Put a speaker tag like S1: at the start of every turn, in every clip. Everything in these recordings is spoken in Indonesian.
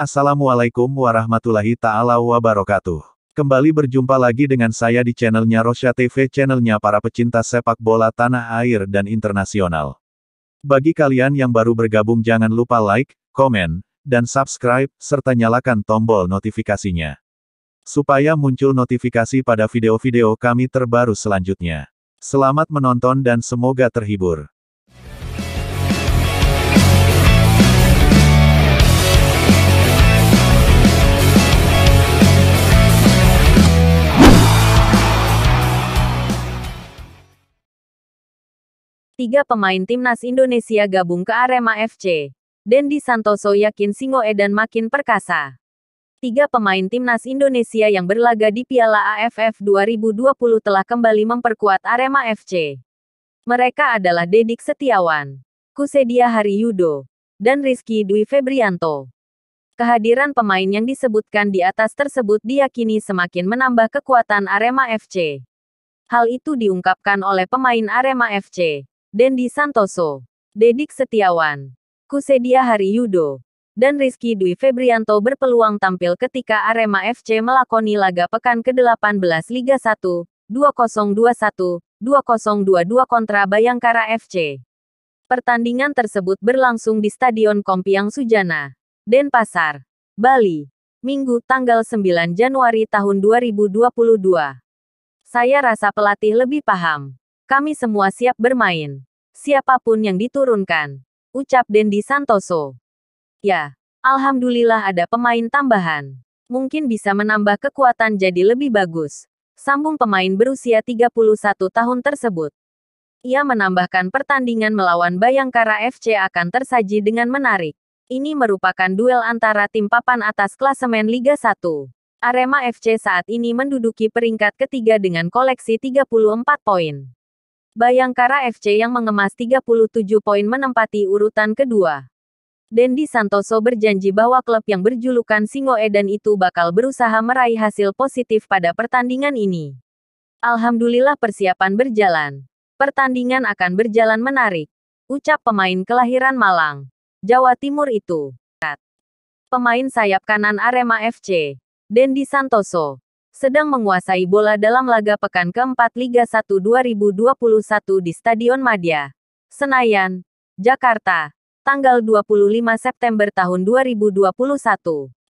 S1: Assalamualaikum warahmatullahi ta'ala wabarakatuh. Kembali berjumpa lagi dengan saya di channelnya Rosya TV, channelnya para pecinta sepak bola tanah air dan internasional. Bagi kalian yang baru bergabung jangan lupa like, komen, dan subscribe, serta nyalakan tombol notifikasinya. Supaya muncul notifikasi pada video-video kami terbaru selanjutnya. Selamat menonton dan semoga terhibur.
S2: Tiga pemain timnas Indonesia gabung ke Arema FC. Dendi Santoso yakin Singo Edan makin perkasa. Tiga pemain timnas Indonesia yang berlaga di Piala AFF 2020 telah kembali memperkuat Arema FC. Mereka adalah Dedik Setiawan, Kusedia Hariyudo, dan Rizky Dwi Febrianto. Kehadiran pemain yang disebutkan di atas tersebut diyakini semakin menambah kekuatan Arema FC. Hal itu diungkapkan oleh pemain Arema FC, Dendi Santoso, Dedik Setiawan, Kusedia Hariyudo, dan Rizky Dwi Febrianto berpeluang tampil ketika Arema FC melakoni laga pekan ke-18 Liga 1, 2021, 2022 kontra Bayangkara FC. Pertandingan tersebut berlangsung di Stadion Kompiang Sujana, Denpasar, Bali, Minggu tanggal 9 Januari tahun 2022. Saya rasa pelatih lebih paham. Kami semua siap bermain. Siapapun yang diturunkan. Ucap Dendi Santoso. Ya, Alhamdulillah ada pemain tambahan. Mungkin bisa menambah kekuatan jadi lebih bagus. Sambung pemain berusia 31 tahun tersebut. Ia menambahkan pertandingan melawan Bayangkara FC akan tersaji dengan menarik. Ini merupakan duel antara tim papan atas klasemen Liga 1. Arema FC saat ini menduduki peringkat ketiga dengan koleksi 34 poin. Bayangkara FC yang mengemas 37 poin menempati urutan kedua. Dendi Santoso berjanji bahwa klub yang berjulukan Singo Edan itu bakal berusaha meraih hasil positif pada pertandingan ini. Alhamdulillah persiapan berjalan. Pertandingan akan berjalan menarik. Ucap pemain kelahiran Malang, Jawa Timur itu. Pemain sayap kanan Arema FC, Dendi Santoso, sedang menguasai bola dalam laga pekan keempat Liga 1 2021 di Stadion Madya, Senayan, Jakarta, tanggal 25 September tahun 2021.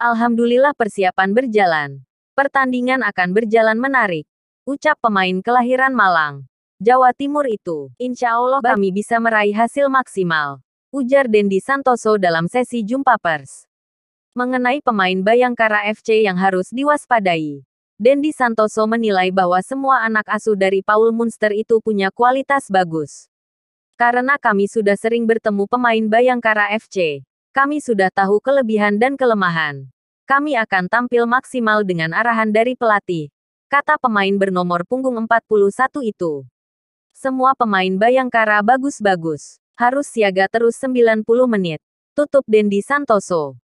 S2: Alhamdulillah persiapan berjalan. Pertandingan akan berjalan menarik, ucap pemain kelahiran Malang, Jawa Timur itu. Insya Allah kami bisa meraih hasil maksimal, ujar Dendi Santoso dalam sesi jumpa pers mengenai pemain Bayangkara FC yang harus diwaspadai. Dendi Santoso menilai bahwa semua anak asuh dari Paul Munster itu punya kualitas bagus. Karena kami sudah sering bertemu pemain Bayangkara FC, kami sudah tahu kelebihan dan kelemahan. Kami akan tampil maksimal dengan arahan dari pelatih, kata pemain bernomor punggung 41 itu. Semua pemain Bayangkara bagus-bagus. Harus siaga terus 90 menit. Tutup Dendi Santoso.